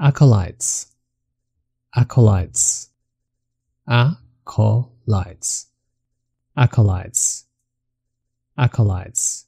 acolytes, acolytes, acolytes, acolytes, acolytes.